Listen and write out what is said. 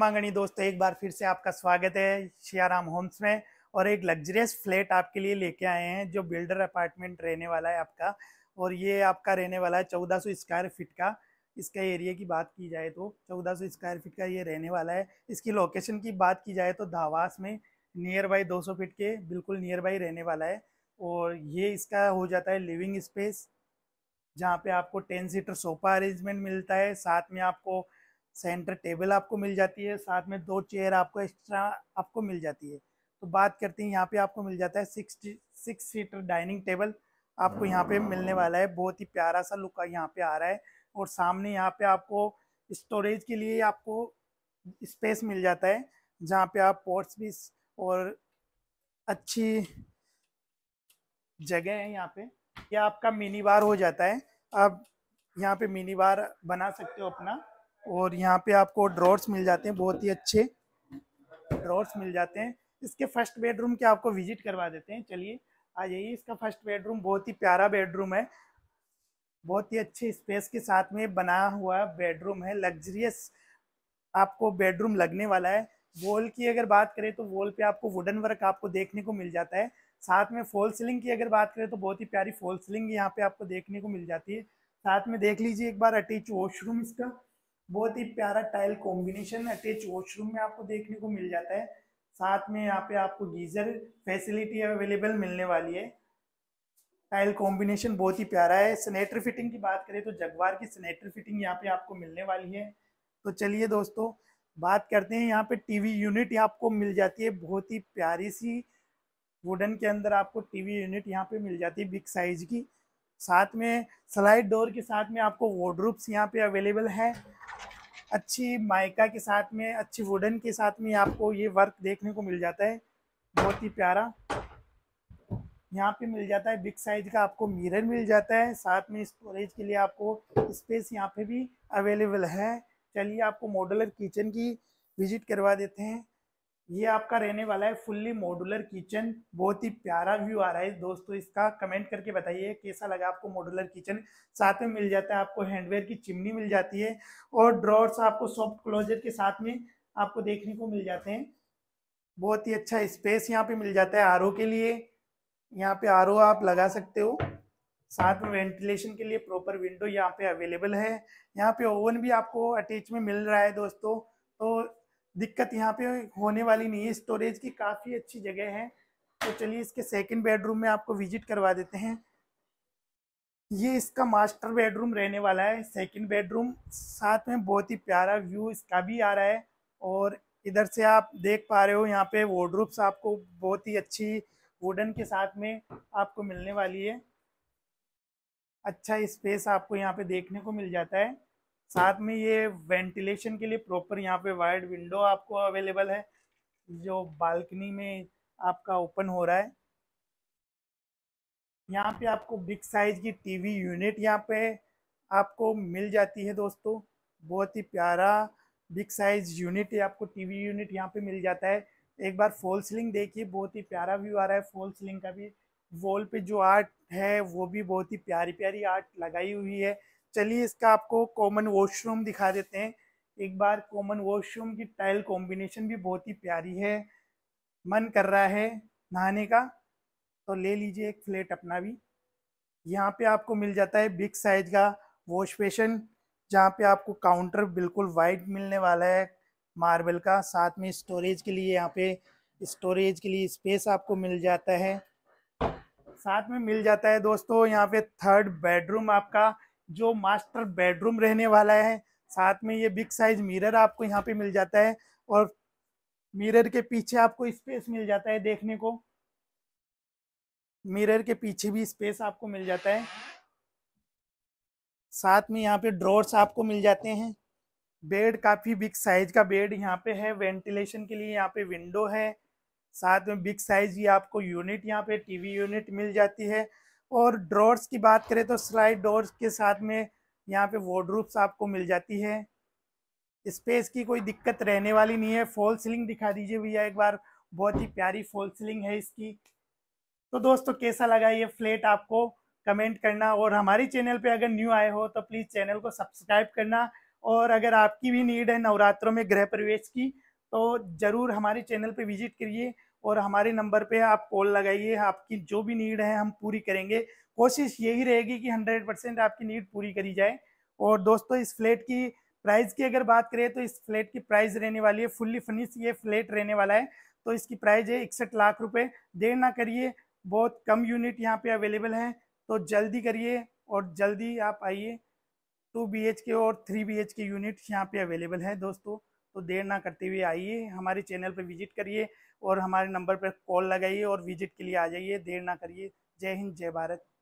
ब्रह्मा दोस्तों एक बार फिर से आपका स्वागत है शियाराम होम्स में और एक लग्जरियस फ्लैट आपके लिए लेके आए हैं जो बिल्डर अपार्टमेंट रहने वाला है आपका और ये आपका रहने वाला है चौदह सौ स्क्वायर फीट का इसका एरिया की बात की जाए तो चौदह सौ स्क्वायर फीट का ये रहने वाला है इसकी लोकेशन की बात की जाए तो धावास में नियर बाई दो सौ फीट के बिल्कुल नियर बाई रहने वाला है और ये इसका हो जाता है लिविंग स्पेस जहाँ पे आपको टेन सीटर सोफा अरेंजमेंट मिलता है साथ में आपको सेंटर टेबल आपको मिल जाती है साथ में दो चेयर आपको एक्स्ट्रा आपको मिल जाती है तो बात करते हैं यहाँ पे आपको मिल जाता है six six seater dining table आपको यहाँ पे मिलने वाला है बहुत ही प्यारा सा लुक यहाँ पे आ रहा है और सामने यहाँ पे आपको स्टोरेज के लिए आपको स्पेस मिल जाता है जहाँ पे आप पोर्ट्स भी और अच्छी जगह है यहाँ पे यह आपका मिनी बार हो जाता है आप यहाँ पे मिनी बार बना सकते हो अपना और यहाँ पे आपको ड्रॉर्स मिल जाते हैं बहुत ही अच्छे ड्रॉर्स मिल जाते हैं इसके फर्स्ट बेडरूम के आपको विजिट करवा देते हैं चलिए आ जाइए इसका फर्स्ट बेडरूम बहुत ही प्यारा बेडरूम है बहुत ही अच्छे स्पेस के साथ में बना हुआ बेडरूम है लग्जरियस आपको बेडरूम लगने वाला है वॉल की अगर बात करें तो वॉल पे आपको वुडन वर्क आपको देखने को मिल जाता है साथ में फॉल सीलिंग की अगर बात करें तो बहुत ही प्यारी फॉल सीलिंग यहाँ पे आपको देखने को मिल जाती है साथ में देख लीजिए एक बार अटैच वॉशरूम इसका बहुत ही प्यारा टाइल कॉम्बिनेशन अटैच वॉशरूम में आपको देखने को मिल जाता है साथ में यहाँ पे आपको गीजर फैसिलिटी अवेलेबल मिलने वाली है टाइल कॉम्बिनेशन बहुत ही प्यारा है सनेटर फिटिंग की बात करें तो जगवार की सनेटर फिटिंग यहाँ पे आपको मिलने वाली है तो चलिए दोस्तों बात करते हैं यहाँ पे टीवी यूनिट आपको मिल जाती है बहुत ही प्यारी सी वुडन के अंदर आपको टीवी यूनिट यहाँ पे मिल जाती है बिग साइज की साथ में स्लाइड डोर के साथ में आपको वॉड्रूप्स यहाँ पे अवेलेबल है अच्छी माइका के साथ में अच्छी वुडन के साथ में आपको ये वर्क देखने को मिल जाता है बहुत ही प्यारा यहाँ पे मिल जाता है बिग साइज का आपको मिरर मिल जाता है साथ में स्टोरेज के लिए आपको स्पेस यहाँ पे भी अवेलेबल है चलिए आपको मॉडलर किचन की विजिट करवा देते हैं ये आपका रहने वाला है फुल्ली मॉडुलर किचन बहुत ही प्यारा व्यू आ रहा है दोस्तों इसका कमेंट करके बताइए कैसा लगा आपको मॉडुलर किचन साथ में मिल जाता है आपको हैंडवेयर की चिमनी मिल जाती है और ड्रॉर्स आपको सॉफ्ट क्लोजर के साथ में आपको देखने को मिल जाते हैं बहुत ही अच्छा स्पेस यहाँ पे मिल जाता है आर के लिए यहाँ पे आर आप लगा सकते हो साथ में वेंटिलेशन के लिए प्रॉपर विंडो यहाँ पे अवेलेबल है यहाँ पे ओवन भी आपको अटैच में मिल रहा है दोस्तों तो दिक्कत यहाँ पे होने वाली नहीं है स्टोरेज की काफ़ी अच्छी जगह है तो चलिए इसके सेकंड बेडरूम में आपको विजिट करवा देते हैं ये इसका मास्टर बेडरूम रहने वाला है सेकंड बेडरूम साथ में बहुत ही प्यारा व्यू इसका भी आ रहा है और इधर से आप देख पा रहे हो यहाँ पे वोड्रूप्स आपको बहुत ही अच्छी वुडन के साथ में आपको मिलने वाली है अच्छा स्पेस आपको यहाँ पे देखने को मिल जाता है साथ में ये वेंटिलेशन के लिए प्रॉपर यहाँ पे वायर्ड विंडो आपको अवेलेबल है जो बालकनी में आपका ओपन हो रहा है यहाँ पे आपको बिग साइज की टीवी यूनिट यहाँ पे आपको मिल जाती है दोस्तों बहुत ही प्यारा बिग साइज यूनिट आपको टीवी यूनिट यहाँ पे मिल जाता है एक बार फॉल सीलिंग देखिए बहुत ही प्यारा व्यू आ रहा है फॉल सीलिंग का भी वॉल पे जो आर्ट है वो भी बहुत ही प्यारी प्यारी आर्ट लगाई हुई है चलिए इसका आपको कॉमन वॉशरूम दिखा देते हैं एक बार कॉमन वॉशरूम की टाइल कॉम्बिनेशन भी बहुत ही प्यारी है मन कर रहा है नहाने का तो ले लीजिए एक फ्लेट अपना भी यहाँ पे आपको मिल जाता है बिग साइज का वॉश बेसन जहाँ पे आपको काउंटर बिल्कुल वाइट मिलने वाला है मार्बल का साथ में स्टोरेज के लिए यहाँ पे स्टोरेज के लिए स्पेस आपको मिल जाता है साथ में मिल जाता है दोस्तों यहाँ पे थर्ड बेडरूम आपका जो मास्टर बेडरूम रहने वाला है साथ में ये बिग साइज मिरर आपको यहाँ पे मिल जाता है और मिरर के पीछे आपको स्पेस मिल जाता है देखने को मिरर के पीछे भी स्पेस आपको मिल जाता है साथ में यहाँ पे ड्रॉर्स आपको मिल जाते हैं बेड काफ़ी बिग साइज का बेड यहाँ पे है वेंटिलेशन के लिए यहाँ पे विंडो है साथ में बिग साइज ये आपको यूनिट यहाँ पे टीवी यूनिट मिल जाती है और ड्रॉर्स की बात करें तो स्लाइड डोर्स के साथ में यहाँ पे वॉड्रूप्स आपको मिल जाती है स्पेस की कोई दिक्कत रहने वाली नहीं है फॉल सीलिंग दिखा दीजिए भैया एक बार बहुत ही प्यारी फॉल सीलिंग है इसकी तो दोस्तों कैसा लगा ये फ्लैट आपको कमेंट करना और हमारी चैनल पे अगर न्यू आए हो तो प्लीज़ चैनल को सब्सक्राइब करना और अगर आपकी भी नीड है नवरात्रों में गृह प्रवेश की तो ज़रूर हमारे चैनल पर विजिट करिए और हमारे नंबर पे आप कॉल लगाइए आपकी जो भी नीड है हम पूरी करेंगे कोशिश यही रहेगी कि हंड्रेड परसेंट आपकी नीड पूरी करी जाए और दोस्तों इस फ्लैट की प्राइस की अगर बात करें तो इस फ्लैट की प्राइस रहने वाली है फुल्ली फिनिश ये फ्लैट रहने वाला है तो इसकी प्राइस है इकसठ लाख रुपये देर ना करिए बहुत कम यूनिट यहाँ पर अवेलेबल है तो जल्दी करिए और जल्दी आप आइए टू बी के और थ्री बी के यूनिट यहाँ पर अवेलेबल है दोस्तों तो देर ना करते हुए आइए हमारे चैनल पर विजिट करिए और हमारे नंबर पर कॉल लगाइए और विजिट के लिए आ जाइए देर ना करिए जय हिंद जय भारत